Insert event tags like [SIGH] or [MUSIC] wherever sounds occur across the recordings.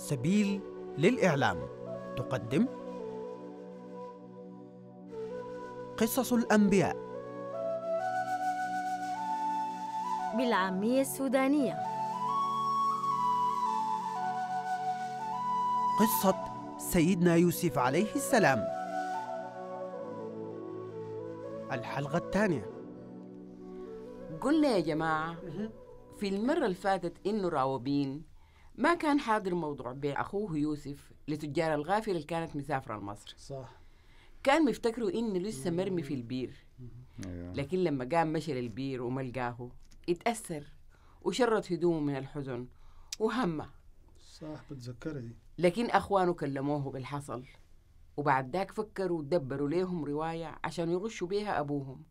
سبيل للإعلام تقدم قصص الأنبياء بالعامية السودانية قصة سيدنا يوسف عليه السلام الحلقة الثانية قلنا يا جماعة في المرة اللي فاتت إنه راوبين ما كان حاضر موضوع بيع اخوه يوسف لتجار الغافر اللي كانت مسافره لمصر صح كان مفتكروا انه لسه مرمي في البير أيوه. لكن لما قام مشى للبير وما لقاه اتاثر وشرت هدومه من الحزن وهمه صح بتذكرها دي لكن اخوانه كلموه بالحصل وبعد ذاك فكروا ودبروا ليهم روايه عشان يغشوا بيها ابوهم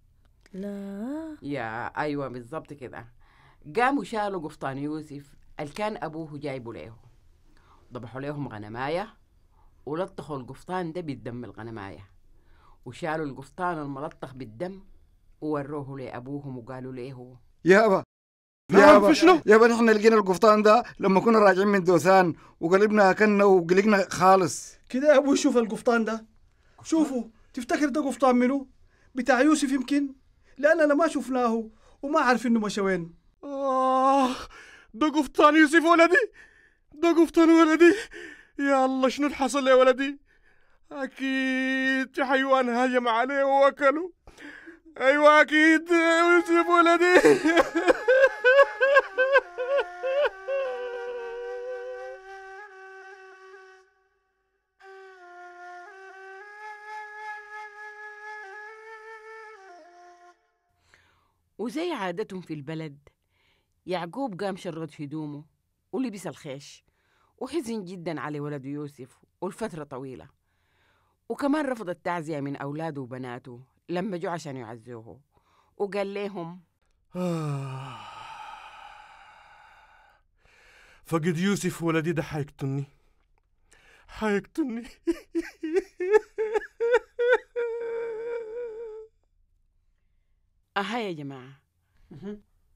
لا يا ايوه بالظبط كده قاموا شالوا قفطان يوسف اللي كان أبوه جايبه له ضبحوا ليهم غنماية ولطخوا القفطان ده بالدم الغنماية وشالوا القفطان الملطخ بالدم ووروه لأبوهم وقالوا ليه يابا يابا شنو؟ يابا نحن لقينا القفطان ده لما كنا راجعين من دوسان وقلبنا أكلنا وقلقنا خالص كده يا أبوي شوف القفطان ده شوفوا تفتكر ده قفطان منو؟ بتاع يوسف يمكن لأننا ما شفناه وما عارف إنه مشى وين آه ده قفطان يوسف ولدي ده قفطان ولدي يا الله شنو اللي حصل يا ولدي اكيد حيوان هجم عليه واكله ايوه اكيد يوسف ولدي وزي عادتهم في البلد يعقوب قام شرد هدومه ولبس الخيش وحزن جدا على ولده يوسف والفترة طويلة وكمان رفض التعزية من أولاده وبناته لما جو عشان يعزوه وقال لهم [SIGHS] فقد يوسف ولدي ده حيقتلني حيقتلني [LAUGHS] أها يا جماعة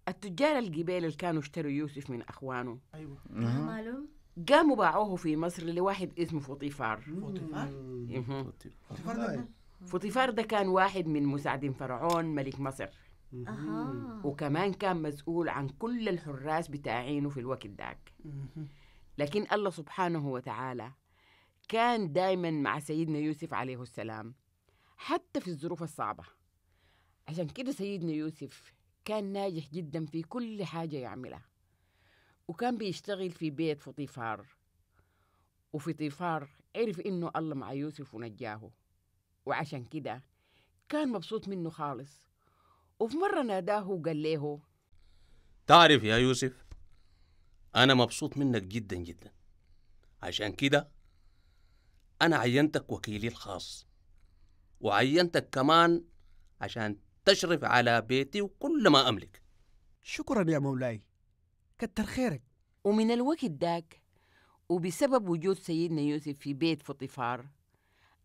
التجار الجبال اللي كانوا اشتروا يوسف من اخوانه ايوه نعم. قاموا باعوه في مصر لواحد اسمه فوطيفار فوطيفار فوطيفار ده ده كان واحد من مساعدين فرعون ملك مصر أها. وكمان كان مسؤول عن كل الحراس بتاعينه في الوقت ذاك لكن الله سبحانه وتعالى كان دايما مع سيدنا يوسف عليه السلام حتى في الظروف الصعبة عشان كده سيدنا يوسف كان ناجح جدا في كل حاجة يعملها وكان بيشتغل في بيت فطيفار وفطيفار عرف إنه الله مع يوسف ونجاه وعشان كده كان مبسوط منه خالص وفي مرة ناداه وقال له تعرف يا يوسف أنا مبسوط منك جدا جدا عشان كده أنا عينتك وكيلي الخاص وعينتك كمان عشان تشرف على بيتي وكل ما أملك شكرا يا مولاي كتر خيرك ومن الوقت داك وبسبب وجود سيدنا يوسف في بيت فطيفار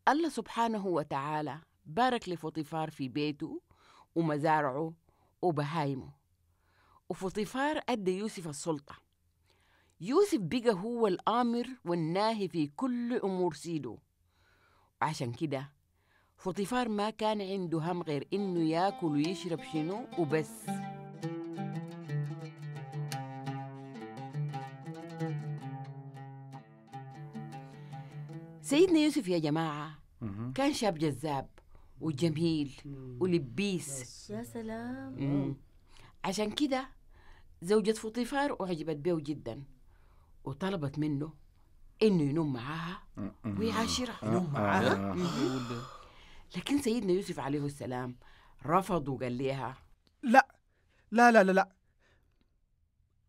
الله سبحانه وتعالى بارك لفطيفار في بيته ومزارعه وبهايمه وفطيفار أدى يوسف السلطة يوسف بقى هو الآمر والناهي في كل أمور سيده وعشان كده فطيفار ما كان عنده هم غير إنه ياكل ويشرب شنو وبس سيدنا يوسف يا جماعة كان شاب جذاب وجميل ولبيس يا سلام عشان كده زوجة فطيفار أعجبت به جدا وطلبت منه إنه ينوم معاها ويعاشرها آه. ينوم معاها آه. لكن سيدنا يوسف عليه السلام رفض وقال ليها لا لا لا لا لا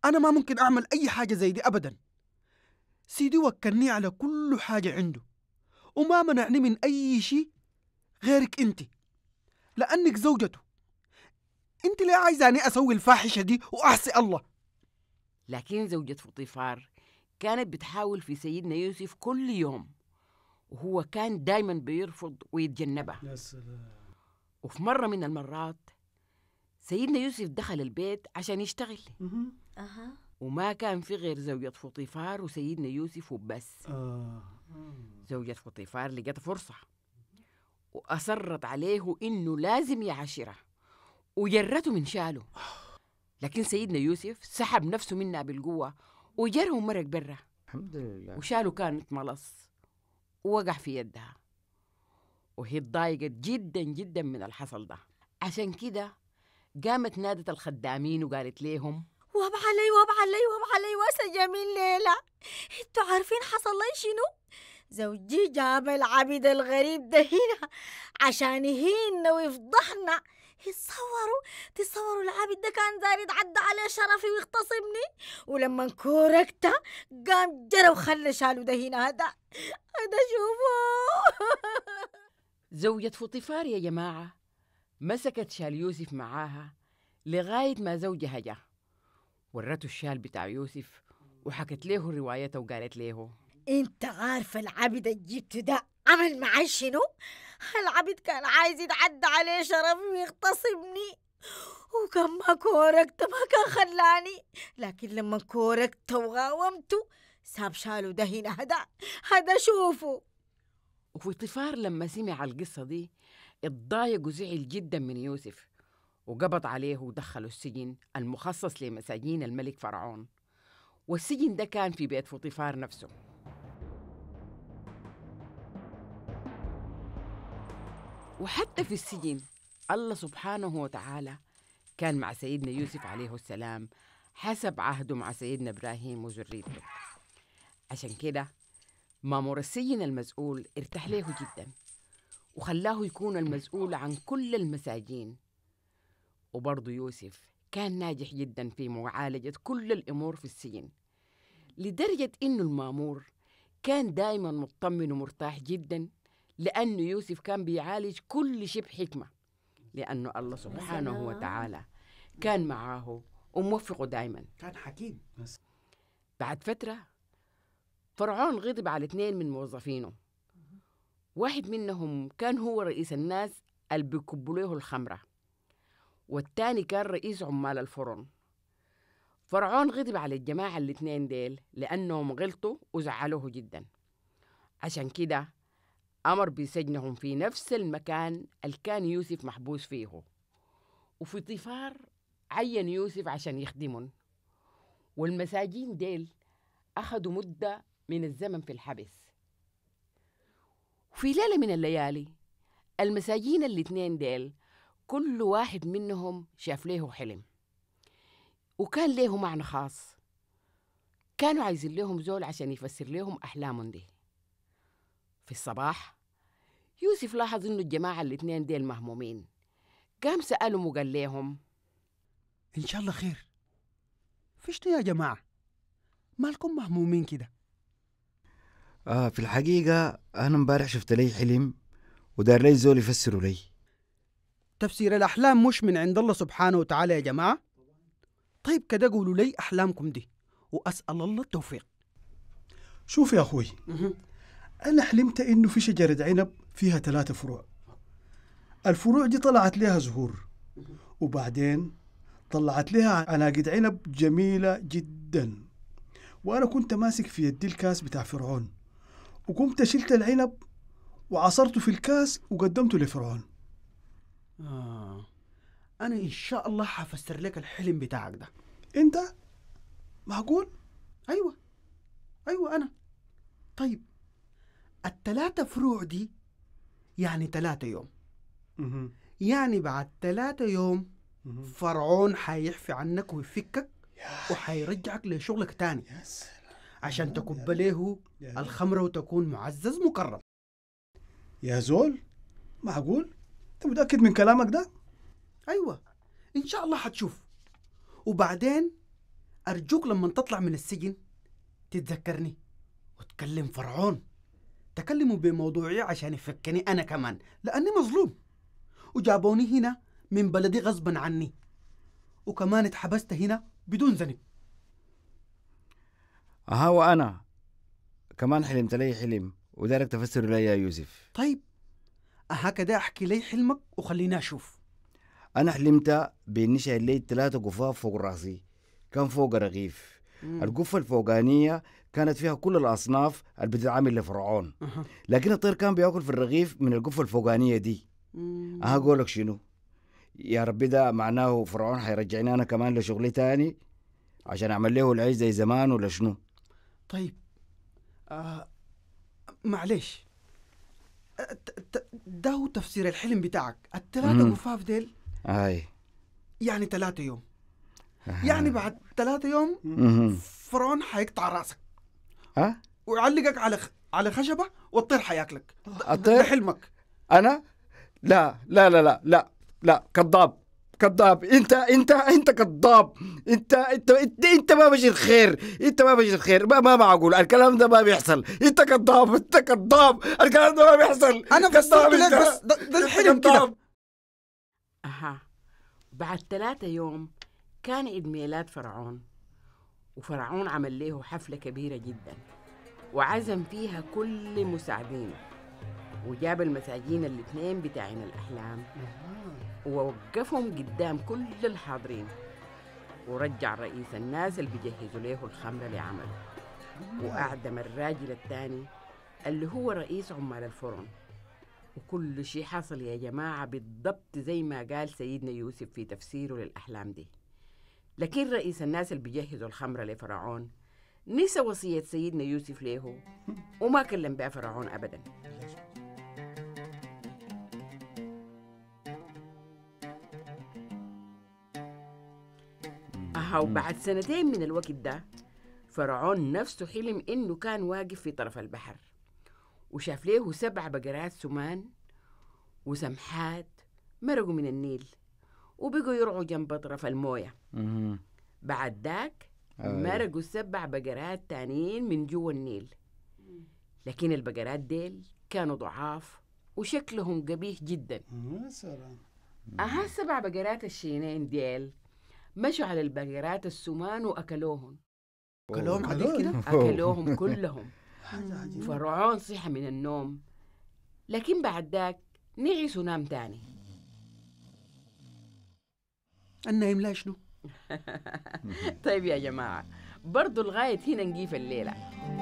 أنا ما ممكن أعمل أي حاجة زي دي أبدا سيدي وكلني على كل حاجة عنده وما منعني من أي شيء غيرك أنت لأنك زوجته أنت ليه عايزاني أسوي الفاحشة دي وأحصي الله لكن زوجة فطيفار كانت بتحاول في سيدنا يوسف كل يوم وهو كان دايما بيرفض ويتجنبها يا سلام وفي مرة من المرات سيدنا يوسف دخل البيت عشان يشتغل أها وما كان في غير زوجة فطيفار وسيدنا يوسف وبس آه. آه. زوجة فطيفار لقت فرصة وأصرت عليه إنه لازم يعاشرها وجرته من شاله لكن سيدنا يوسف سحب نفسه منها بالقوة وجره ومرق برا الحمد لله وشاله كانت ملص وقع في يدها وهي اتضايقت جدا جدا من الحصل ده عشان كده قامت نادت الخدامين وقالت ليهم واب علي واب علي واب علي واسا جميل ليلى انتوا عارفين حصل لي شنو زوجي جاب العبد الغريب ده هنا عشان يهيننا ويفضحنا يتصوروا تصوروا العبد ده كان زار يتعدى على شرفي ويغتصبني ولما كوركته قام جرى وخلى شالو ده هنا هذا هذا شوفوا [LAUGHS] زوجة فطفار يا جماعة مسكت شال يوسف معاها لغاية ما زوجها جاء ورته الشال بتاع يوسف وحكت له روايته وقالت له انت عارفة العبد اللي جبته ده عمل معاي شنو؟ العبد كان عايز يتعدى عليه شرفي ويغتصبني وكان ما كوركت ما كان خلاني لكن لما كوركت وغاومته ساب شاله ده هنا هذا هذا شوفه وطفار لما سمع القصة دي اتضايق وزعل جدا من يوسف وقبض عليه ودخله السجن المخصص لمساجين الملك فرعون والسجن ده كان في بيت فطيفار نفسه وحتى في السجن الله سبحانه وتعالى كان مع سيدنا يوسف عليه السلام حسب عهده مع سيدنا إبراهيم وذريته عشان كده مامور السجن المسؤول ارتاح له جدا وخلاه يكون المسؤول عن كل المساجين وبرضه يوسف كان ناجح جدا في معالجة كل الأمور في السجن لدرجة إنه المامور كان دايما مطمن ومرتاح جدا لأن يوسف كان بيعالج كل شيء بحكمة لأنه الله سبحانه وتعالى كان معاه وموفقه دايما كان حكيم بس. بعد فترة فرعون غضب على اثنين من موظفينه واحد منهم كان هو رئيس الناس اللي بيكبوا له الخمرة والتاني كان رئيس عمال الفرن فرعون غضب على الجماعة الاثنين ديل لأنهم غلطوا وزعلوه جدا عشان كده أمر بسجنهم في نفس المكان اللي كان يوسف محبوس فيه وفي طفار عين يوسف عشان يخدمهم والمساجين ديل أخذوا مدة من الزمن في الحبس في ليلة من الليالي المساجين الاتنين ديل كل واحد منهم شاف له حلم وكان له معنى خاص كانوا عايزين لهم زول عشان يفسر لهم أحلامهم دي في الصباح يوسف لاحظ إنه الجماعة الاتنين ديل مهمومين قام سألهم وقال لهم إن شاء الله خير فشتوا يا جماعة مالكم مهمومين كده آه في الحقيقة أنا امبارح شفت لي حلم ودار لي زول يفسره لي تفسير الأحلام مش من عند الله سبحانه وتعالى يا جماعة طيب كده قولوا لي أحلامكم دي وأسأل الله التوفيق شوف يا أخوي أنا حلمت إنه في شجرة عنب فيها ثلاثة فروع الفروع دي طلعت لها زهور وبعدين طلعت لها عناقد عنب جميلة جدا وأنا كنت ماسك في يدي الكاس بتاع فرعون وقمت شلت العنب وعصرته في الكاس وقدمته لفرعون آه. أنا إن شاء الله حفسر لك الحلم بتاعك ده أنت؟ معقول؟ أيوة أيوة أنا طيب الثلاثة فروع دي يعني ثلاثة يوم يعني بعد ثلاثة يوم فرعون حيحفي عنك ويفكك وحيرجعك لشغلك تاني عشان تكب له الخمرة وتكون معزز مكرم يا زول معقول انت متأكد من كلامك ده ايوه ان شاء الله حتشوف وبعدين ارجوك لما تطلع من السجن تتذكرني وتكلم فرعون تكلموا بموضوعي عشان يفكني أنا كمان لأني مظلوم وجابوني هنا من بلدي غصبا عني وكمان اتحبست هنا بدون ذنب أها وأنا كمان حلمت لي حلم ودارك تفسر لي يا يوسف طيب هكذا أحكي لي حلمك وخلينا أشوف أنا حلمت بإني شايل لي ثلاثة قفاف فوق راسي كان فوق رغيف القفة الفوقانية كانت فيها كل الأصناف اللي بتتعامل لفرعون لكن الطير كان بياكل في الرغيف من القفة الفوقانية دي أها أقول لك شنو يا ربي ده معناه فرعون حيرجعني أنا كمان لشغلي تاني عشان أعمل له العيش زي زمان ولا شنو طيب آه معلش ده هو تفسير الحلم بتاعك الثلاثة قفاف ديل اي يعني ثلاثة يوم يعني بعد ثلاثة يوم فرعون حيقطع راسك ها ويعلقك على على خشبه والطير حياكلك الطير ده حلمك انا لا لا لا لا لا لا كذاب كذاب انت انت انت كذاب انت انت انت, انت ما بشر خير انت ما بشر خير ما ما معقول الكلام ده ما بيحصل انت كذاب انت كذاب الكلام ده ما بيحصل انا بس بس ده الحلم كده اها بعد ثلاثة يوم كان عيد ميلاد فرعون وفرعون عمل له حفلة كبيرة جدا وعزم فيها كل مساعدينه وجاب المساجين الاثنين بتاعين الأحلام ووقفهم قدام كل الحاضرين ورجع رئيس الناس اللي بيجهزوا له الخمرة لعمله وأعدم الراجل الثاني اللي هو رئيس عمال الفرن وكل شيء حصل يا جماعة بالضبط زي ما قال سيدنا يوسف في تفسيره للأحلام دي لكن رئيس الناس اللي بيجهزوا الخمرة لفرعون نسى وصية سيدنا يوسف له وما كلم بها فرعون أبدا أها وبعد سنتين من الوقت ده فرعون نفسه حلم إنه كان واقف في طرف البحر وشاف له سبع بقرات سمان وسمحات مرقوا من النيل وبقوا يرعوا جنب أطراف الموية بعد ذاك أيوة. مرقوا سبع بقرات تانيين من جوا النيل لكن البقرات ديل كانوا ضعاف وشكلهم قبيح جدا سلام أها سبع بقرات الشينين ديل مشوا على البقرات السمان وأكلوهم أكلوهم عليك كده؟ أكلوهم [LAUGHS] كلهم فرعون صحى من النوم لكن بعد ذاك نعس ونام تاني النايم لا شنو [LAUGHS] طيب يا جماعة برضو لغاية هنا نجيف الليلة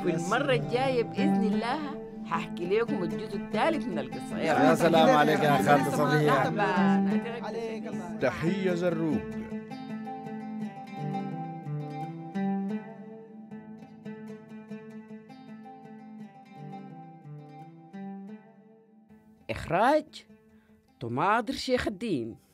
في المرة الجاية بإذن الله هحكي لكم الجزء الثالث من القصة يا سلام عليك يا خالد صفية تحية زروق إخراج طماطر شيخ الدين